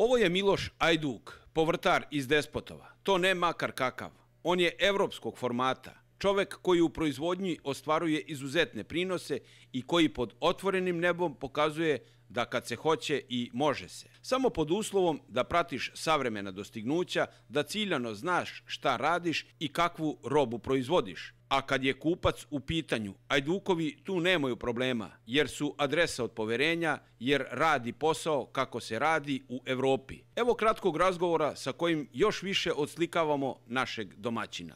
Ovo je Miloš Ajduk, povrtar iz Despotova. To ne makar kakav. On je evropskog formata. Čovek koji u proizvodnji ostvaruje izuzetne prinose i koji pod otvorenim nebom pokazuje da kad se hoće i može se. Samo pod uslovom da pratiš savremena dostignuća, da ciljano znaš šta radiš i kakvu robu proizvodiš. A kad je kupac u pitanju, ajdukovi tu nemaju problema, jer su adresa od poverenja, jer radi posao kako se radi u Evropi. Evo kratkog razgovora sa kojim još više odslikavamo našeg domaćina.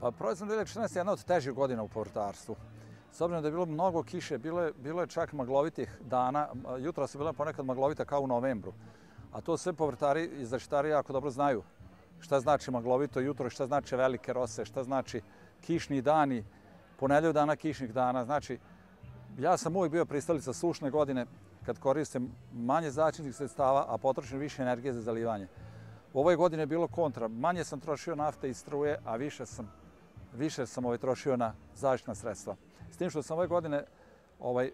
Pa, Proizvodna 2016 je jedna od težih godina u povrtarstvu. S obzirom da je bilo mnogo kiše, bilo je, bilo je čak maglovitih dana, jutra su bila ponekad maglovita kao u novembru. A to sve povrtari i zaštitari jako dobro znaju šta znači maglovito jutro, šta znači velike rose, šta znači kišni dani, ponedlju dana kišnih dana. Znači, ja sam uvijek bio pristalica sušne godine kad koristim manje začinih sredstava, a potrošim više energije za zalivanje. U ovoj godini je bilo kontra. Manje sam trošio nafte i struje, a više sam, više sam ovaj trošio na zaštitna sredstva. S tim što sam ove godine ovaj,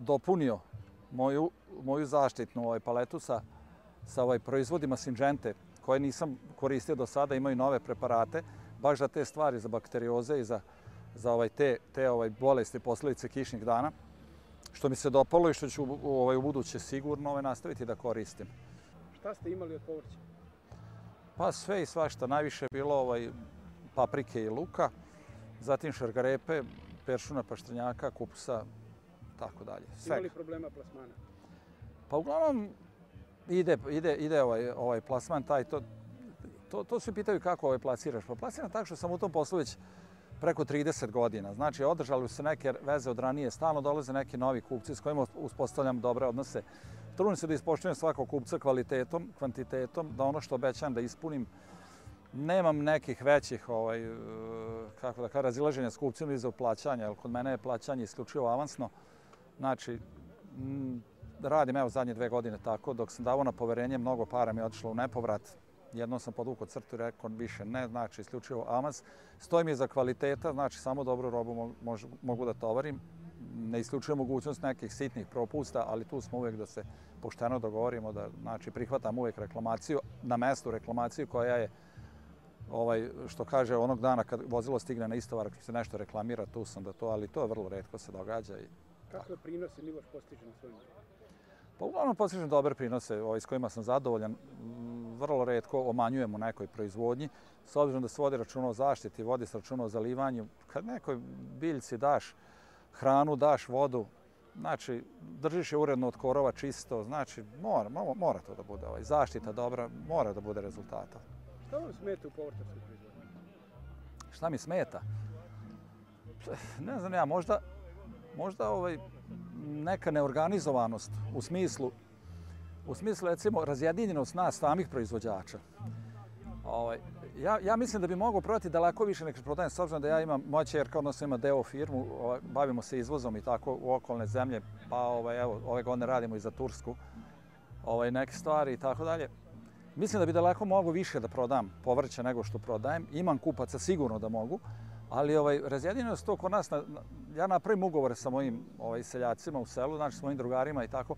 dopunio moju, moju zaštitnu ovaj, paletu sa, sa ovaj, proizvodima Syngente, koje nisam koristio do sada, imaju nove preparate, baš za te stvari, za bakterioze i za, za ovaj, te, te ovaj, bolesti posljedice kišnih dana, što mi se dopalo i što ću u, ovaj, u buduće sigurno ovaj, nastaviti da koristim. Šta ste imali od povrća? Pa sve i svašta. Najviše je bilo ovaj, paprike i luka, zatim šargarepe, peršuna, paštrnjaka, kupusa, tako dalje. Sve. Ima li problema plasmana? Pa uglavnom ide, ide, ide ovaj, ovaj plasman, taj to, to, to se pitaju kako ovaj plasiraš. Pa plasiram tako što sam u tom poslu već preko 30 godina. Znači, održali su se neke veze od ranije, stalno dolaze neki novi kupci s kojima uspostavljam dobre odnose. Trudim se da ispoštujem svakog kupca kvalitetom, kvantitetom, da ono što obećam da ispunim, Nemam nekih većih ovaj, eh, kako da kada, razilaženja s kupcima iza plaćanja, jer kod mene je plaćanje isključivo avansno. Znači, radim evo zadnje dve godine tako, dok sam davao na poverenje, mnogo para mi je odšlo u nepovrat. Jedno sam podvukao crtu i rekao više ne, znači isključivo avans. Stojim za kvaliteta, znači samo dobru robu mogu da tovarim. Ne isključujem mogućnost nekih sitnih propusta, ali tu smo uvijek da se pošteno dogovorimo, da znači, prihvatam uvijek reklamaciju, na mestu reklamaciju koja je ovaj, što kaže, onog dana kad vozilo stigne na istovar, ako se nešto reklamira, tu sam da to, ali to je vrlo redko se događa. I, Kakve prinose Miloš postiže na svojim Pa uglavnom postižem dobre prinose ovaj, s kojima sam zadovoljan. Vrlo redko omanjujem u nekoj proizvodnji. S obzirom da se vodi račun o zaštiti, vodi se račun o zalivanju, kad nekoj biljci daš hranu, daš vodu, znači držiš je uredno od korova čisto, znači mora, mora, mora to da bude ovaj, zaštita dobra, mora da bude rezultata. Šta vam smeta u povrtarskoj proizvodnji? Šta mi smeta? Ne znam ja, možda, možda ovaj, neka neorganizovanost u smislu, u smislu recimo razjedinjenost nas samih proizvođača. Ovaj, ja, ja mislim da bi mogao prodati daleko više nekako prodajem, s obzirom da ja imam, moja čerka, odnosno ima deo firmu, ovaj, bavimo se izvozom i tako u okolne zemlje, pa ovaj, evo, ove godine radimo i za Tursku, ovaj, neke stvari i tako dalje. Mislim da bi daleko mogu više da prodam povrće nego što prodajem. Imam kupaca sigurno da mogu, ali ovaj, razjedinio se to kod nas. Na, na, ja napravim ugovore sa mojim ovaj, seljacima u selu, znači s mojim drugarima i tako.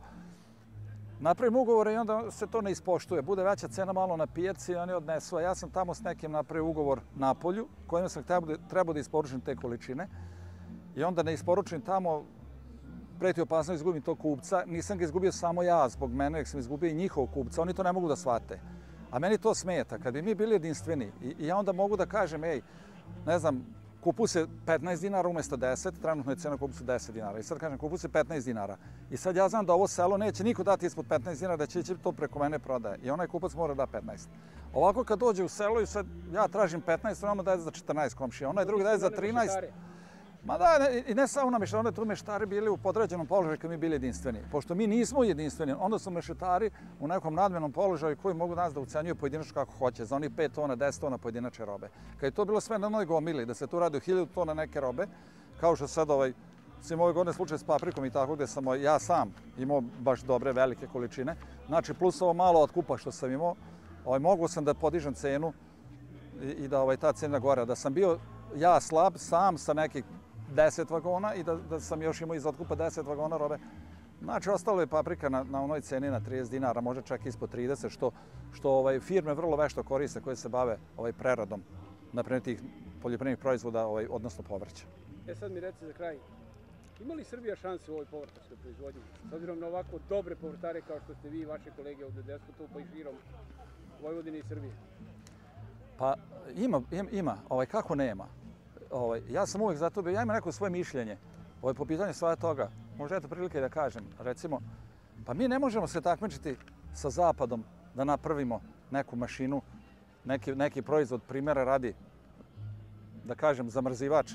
Napravim ugovore i onda se to ne ispoštuje. Bude veća cena malo na pijaci i oni odnesu. ja sam tamo s nekim napravio ugovor na polju kojim sam trebao da isporučim te količine. I onda ne isporučim tamo, preti opasno izgubim tog kupca. Nisam ga izgubio samo ja zbog mene, jer sam izgubio i njihov kupca. Oni to ne mogu da shvate. A meni to smeta. Kad bi mi bili jedinstveni, i, ja onda mogu da kažem, ej, ne znam, kupu se 15 dinara umjesto 10, trenutno je cena kupu su 10 dinara. I sad kažem, kupu se 15 dinara. I sad ja znam da ovo selo neće niko dati ispod 15 dinara, da će će to preko mene prodaje. I onaj kupac mora da 15. Ovako kad dođe u selo i sad ja tražim 15, onama daje za 14 komšija, onaj drugi daje za 13. Ma da, i ne samo na mešetari, onda tu mešetari bili u podređenom položaju kada mi bili jedinstveni. Pošto mi nismo jedinstveni, onda su mešetari u nekom nadmenom položaju koji mogu nas da ucenjuju pojedinačno kako hoće, za onih 5 tona, 10 tona pojedinače robe. Kad je to bilo sve na noj gomili, da se tu radi o 1000 tona neke robe, kao što sad ovaj, svim moj godine slučaj s paprikom i tako, gde sam ovaj, ja sam imao baš dobre velike količine, znači plus ovo malo otkupa što sam imao, ovaj, mogu sam da podižem cenu i, i da ovaj, ta cena gore. Da sam bio ja slab, sam sa nekih deset vagona i da, da sam još imao iz otkupa deset vagona robe. Znači, ostalo je paprika na, na onoj ceni na 30 dinara, možda čak ispod 30, što, što ovaj, firme vrlo vešto koriste koje se bave ovaj preradom, na primjer tih poljoprivrednih proizvoda, ovaj, odnosno povrća. E sad mi reci za kraj, ima li Srbija šanse u ovoj povrtarskoj proizvodnji? S obzirom na ovako dobre povrtare kao što ste vi i vaše kolege ovdje despotu, pa i širom Vojvodine i Srbije? Pa ima, ima, ovaj, kako nema? ovaj, ja sam uvijek za to bio, ja imam neko svoje mišljenje ovaj, po pitanju sva toga. Možda je to prilike da kažem, recimo, pa mi ne možemo se takmičiti sa Zapadom da napravimo neku mašinu, neki, neki proizvod, primjera radi, da kažem, zamrzivač,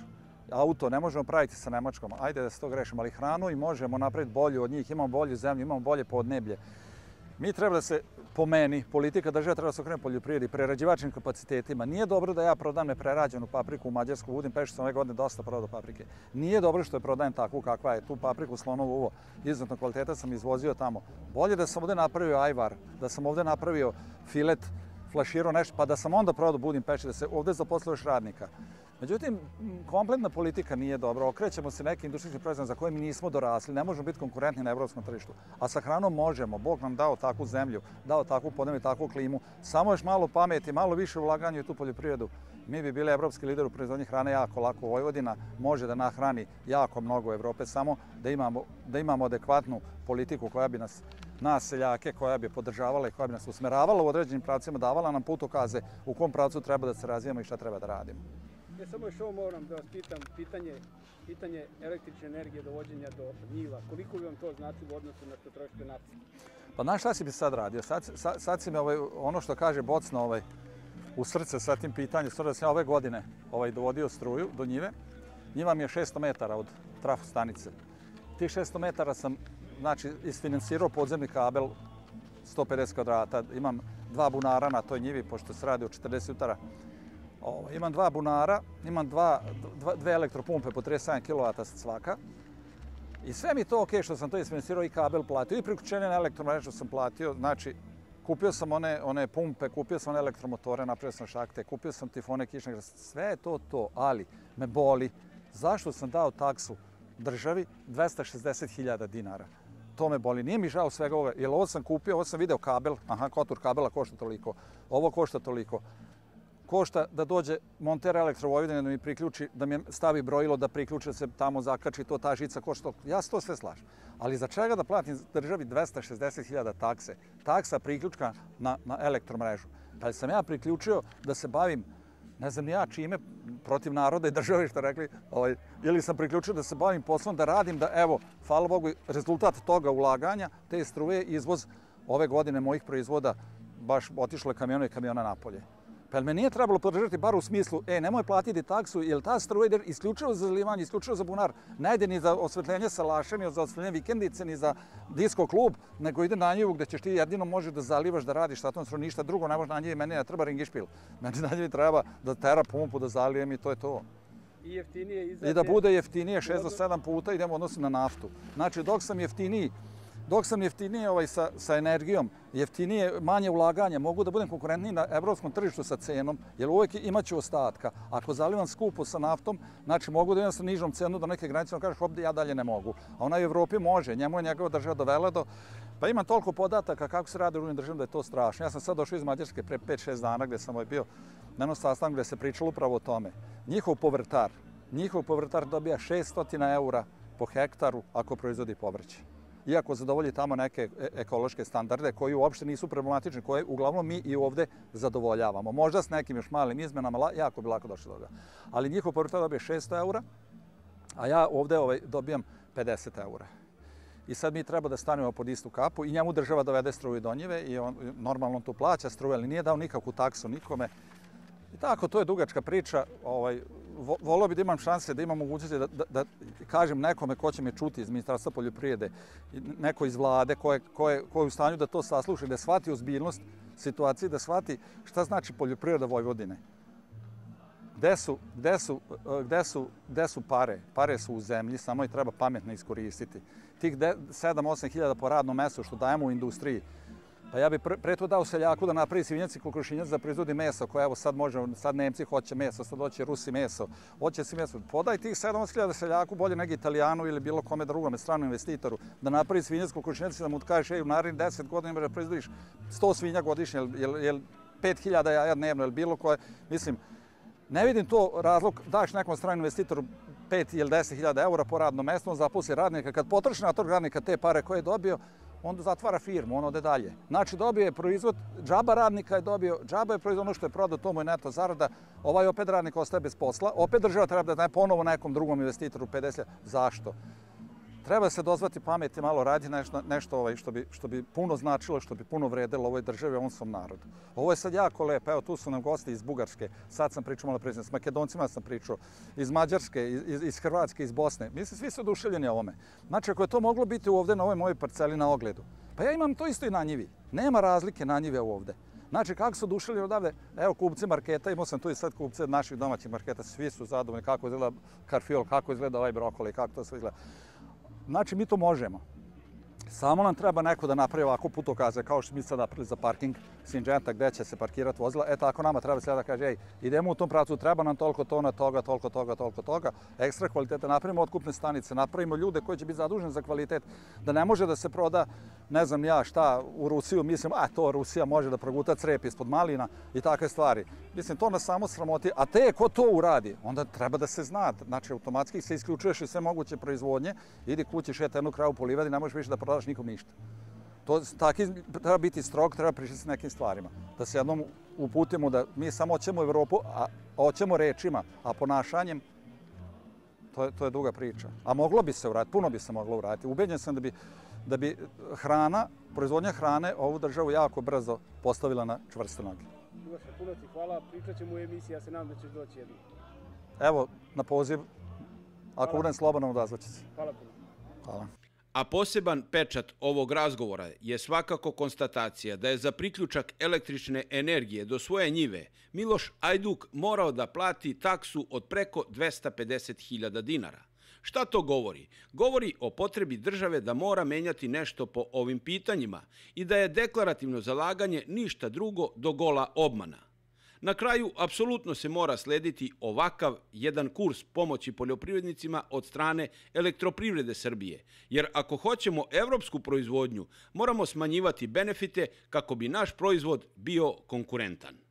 auto, ne možemo praviti sa Nemačkom, ajde da se to grešimo, ali hranu i možemo napraviti bolju od njih, imamo bolju zemlju, imamo bolje podneblje. Mi treba da se po meni, politika država treba se okrenuti poljoprivredi, prerađivačnim kapacitetima. Nije dobro da ja prodam neprerađenu papriku u Mađarsku, budim peš, sam ove godine dosta prodao paprike. Nije dobro što je prodajem takvu kakva je tu papriku, slonovo uvo, izuzetno kvaliteta sam izvozio tamo. Bolje da sam ovde napravio ajvar, da sam ovde napravio filet, flaširao nešto, pa da sam onda prodao budim peći, da se ovde zaposlao još radnika. Međutim, kompletna politika nije dobra. Okrećemo se nekim industrijskim proizvodima za koje mi nismo dorasli, ne možemo biti konkurentni na evropskom tržištu. A sa hranom možemo. Bog nam dao takvu zemlju, dao takvu podnemu i takvu klimu. Samo još malo pameti, malo više ulaganja u tu poljoprivredu. Mi bi bili evropski lider u proizvodnji hrane jako lako. Vojvodina može da nahrani jako mnogo Evrope, samo da imamo, da imamo adekvatnu politiku koja bi nas nas seljake koja bi podržavala i koja bi nas usmeravala u određenim pravcima, davala nam put ukaze u kom pravcu treba da se razvijamo i šta treba da radimo. Ja e, samo još ovo moram da vas pitam, pitanje, pitanje električne energije dovođenja do njiva, koliko bi vam to značilo u odnosu na što trošite nacije? Pa znaš šta si bi sad radio? Sad, sad, sad si mi ovaj, ono što kaže Bocno ovaj, u srce sa tim pitanjem, stvarno da sam ja ove godine ovaj, dovodio struju do njive, njiva mi je 600 metara od trafostanice. Tih 600 metara sam znači, isfinansirao podzemni kabel 150 kvadrata. Imam dva bunara na toj njivi, pošto se radi o 40 utara. O, imam dva bunara, imam dva, dva, dve elektropumpe po 37 kW svaka. I sve mi to okej što sam to isfinansirao i kabel platio i priključenje na elektromrežu sam platio. Znači, kupio sam one, one pumpe, kupio sam one elektromotore, napravio sam šakte, kupio sam tifone, kišne grasa, sve je to to, ali me boli. Zašto sam dao taksu državi 260.000 dinara? to me boli. Nije mi žao svega ovoga, jer ovo sam kupio, ovo sam video kabel, aha, kotur kabela košta toliko, ovo košta toliko. Košta da dođe monter elektro da mi priključi, da mi stavi brojilo, da priključe se tamo, zakači to, ta žica košta toliko. Ja se to sve slažem. Ali za čega da platim državi 260.000 takse? Taksa priključka na, na elektromrežu. Da li sam ja priključio da se bavim ne znam ja čime, protiv naroda i države što rekli, ovaj, ili sam priključio da se bavim poslom, da radim, da evo, hvala Bogu, rezultat toga ulaganja, te struje, izvoz ove godine mojih proizvoda, baš otišle kamione i kamiona napolje. Pa me nije trebalo podržati, bar u smislu, e, nemoj platiti taksu, jer ta struja ide isključivo za zalivanje, isključio za bunar. Ne ide ni za osvetljenje salaša, ni za osvetljenje vikendice, ni za disco klub, nego ide na njivu gde ćeš ti jedino možeš da zalivaš, da radiš, šta to nisu ništa drugo, ne može na njivu, meni ne treba ringišpil. Meni znači, na njivu treba da tera pumpu, da zalijem i to je to. I, jeftinije, i, I da bude jeftinije, 6 do 7 puta idemo odnosno na naftu. Znači, dok sam jeftiniji, dok sam jeftinije ovaj, sa, sa energijom, jeftinije, manje ulaganja, mogu da budem konkurentniji na evropskom tržištu sa cenom, jer uvijek imat ću ostatka. Ako zalivam skupo sa naftom, znači mogu da imam sa nižom cenu do neke granice, on kaže, hop, ja dalje ne mogu. A ona u Evropi može, njemu je njegova država dovela do... Pa imam toliko podataka kako se radi u drugim državima da je to strašno. Ja sam sad došao iz Mađarske pre 5-6 dana gdje sam ovaj, bio na jednom sastavu gdje se pričalo upravo o tome. Njihov povrtar, njihov povrtar dobija 600 eura po hektaru ako proizvodi povrće iako zadovolji tamo neke e- ekološke standarde koji uopšte nisu problematični, koje uglavnom mi i ovde zadovoljavamo. Možda s nekim još malim izmenama, jako bi lako došlo do toga. Ali njihov porutak dobije 600 eura, a ja ovdje ovaj, dobijam 50 eura. I sad mi treba da stanemo pod istu kapu i njemu država dovede struju do njeve i on normalno tu plaća struje, ali nije dao nikakvu taksu nikome. I tako, to je dugačka priča. Ovaj, volio bih da imam šanse, da imam mogućnosti da, da, da kažem nekome ko će me čuti iz Ministarstva poljoprijede, neko iz vlade koje, koje, koje je u stanju da to sasluša, da shvati ozbiljnost situacije, da shvati šta znači poljoprivreda Vojvodine. Gde su, gde, su, gde, su, gde su pare? Pare su u zemlji, samo i treba pametno iskoristiti. Tih 7-8 hiljada po radnom mesu što dajemo u industriji, Pa ja bih pre, to dao seljaku da napravi svinjac i kukrušinjac da proizvodi meso koje evo sad možemo, sad Nemci hoće meso, sad hoće Rusi meso, hoće si meso. Podaj tih 7.000 seljaku bolje nego Italijanu ili bilo kome drugome, stranom investitoru, da napravi svinjac i kukrušinjac i da mu kažeš, ej, u narednih 10 godina imaš da proizvodiš 100 svinja godišnje ili, ili, ili 5.000 jaja dnevno ili bilo koje. Mislim, ne vidim to razlog, daš nekom stranom investitoru 5 ili 10.000 eura po radnom mjestu, on zaposli radnika, kad potroši na tog radnika te pare koje je dobio, onda zatvara firmu, on ode dalje. Znači dobio je proizvod, džaba radnika je dobio, džaba je proizvod ono što je prodao, to mu je neto zarada, ovaj opet radnik ostaje bez posla, opet država treba da daje ponovo nekom drugom investitoru 50, zašto? treba se dozvati pameti malo radi nešto, nešto ovaj što, bi, što bi puno značilo, što bi puno vredilo ovoj državi, ovom svom narodu. Ovo je sad jako lepo, evo tu su nam gosti iz Bugarske, sad sam pričao malo prezident, s Makedoncima sam pričao, iz Mađarske, iz, iz Hrvatske, iz Bosne. Mislim, svi su oduševljeni ovome. Znači, ako je to moglo biti ovde na ovoj mojoj parceli na ogledu, pa ja imam to isto i na njivi. Nema razlike na njive ovde. Znači, kako su dušili odavde? Evo, kupci marketa, imao sam tu i sad kupce naših domaćih marketa, svi su zadovoljni kako izgleda karfiol, kako izgleda ovaj brokoli, kako to sve izgleda. Znači, mi to možemo. Samo nam treba neko da napravi ovako putokaze, kao što mi sad napravili za parking Sinđenta, gde će se parkirati vozila. E, tako nama treba sljeda da kaže, ej, idemo u tom pracu, treba nam toliko tona toga, toliko toga, toliko toga. Ekstra kvaliteta, napravimo otkupne stanice, napravimo ljude koji će biti zaduženi za kvalitet, da ne može da se proda, ne znam ja šta, u Rusiju, mislim, a to Rusija može da proguta crep ispod malina i takve stvari. Mislim, to nas samo sramoti, a te ko to uradi, onda treba da se zna, znači, automatski se isključuješ i sve moguće proizvodnje, idi kući, šeta jednu kraju polivadi, ne možeš više da prodaš daš nikom ništa. To, tako treba biti strog, treba prišli se nekim stvarima. Da se jednom uputimo da mi samo hoćemo Evropu, a hoćemo rečima, a ponašanjem, to je, to je duga priča. A moglo bi se uraditi, puno bi se moglo uraditi. Ubeđen sam da bi, da bi hrana, proizvodnja hrane, ovu državu jako brzo postavila na čvrste noge. Miloše, puno ti hvala, pričat ćemo u emisiji, ja se nadam da ćeš doći jedno. Evo, na poziv, ako hvala. budem slobodno, odazvaću se. Hvala puno. Hvala. A poseban pečat ovog razgovora je svakako konstatacija da je za priključak električne energije do svoje njive Miloš Ajduk morao da plati taksu od preko 250.000 dinara. Šta to govori? Govori o potrebi države da mora menjati nešto po ovim pitanjima i da je deklarativno zalaganje ništa drugo do gola obmana. Na kraju, apsolutno se mora slediti ovakav jedan kurs pomoći poljoprivrednicima od strane elektroprivrede Srbije, jer ako hoćemo evropsku proizvodnju, moramo smanjivati benefite kako bi naš proizvod bio konkurentan.